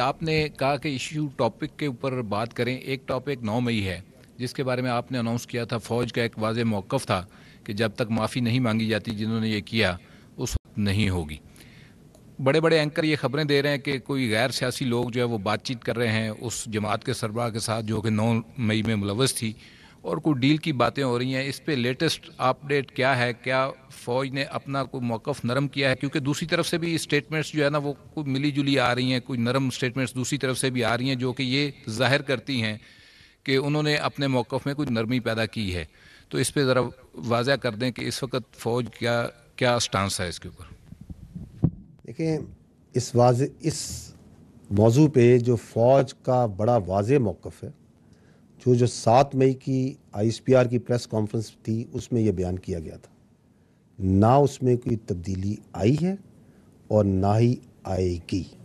आपने कहा कि इश्यू टॉपिक के ऊपर बात करें एक टॉपिक नौ मई है जिसके बारे में आपने अनाउंस किया था फ़ौज का एक वाज मौक़ था कि जब तक माफ़ी नहीं मांगी जाती जिन्होंने ये किया उस वक्त नहीं होगी बड़े बड़े एंकर ये खबरें दे रहे हैं कि कोई गैर सियासी लोग जो है वो बातचीत कर रहे हैं उस जमात के सरबरा के साथ जो कि नौ मई में मुलवस थी और कोई डील की बातें हो रही हैं इस पर लेटेस्ट अपडेट क्या है क्या फ़ौज ने अपना कोई मौक़ नरम किया है क्योंकि दूसरी तरफ से भी स्टेटमेंट्स जो है ना वो कोई मिली जुली आ रही हैं कोई नरम स्टेटमेंट्स दूसरी तरफ से भी आ रही हैं जो कि ये जाहिर करती हैं कि उन्होंने अपने मौक़ में कोई नरमी पैदा की है तो इस पर ज़रा वाजह कर दें कि इस वक्त फ़ौज क्या क्या स्टांस है इसके ऊपर देखें इस वाज इस मौजू पे जो फ़ौज का बड़ा वाज मौक़ है जो जो सात मई की आईएसपीआर की प्रेस कॉन्फ्रेंस थी उसमें यह बयान किया गया था ना उसमें कोई तब्दीली आई है और ना ही आएगी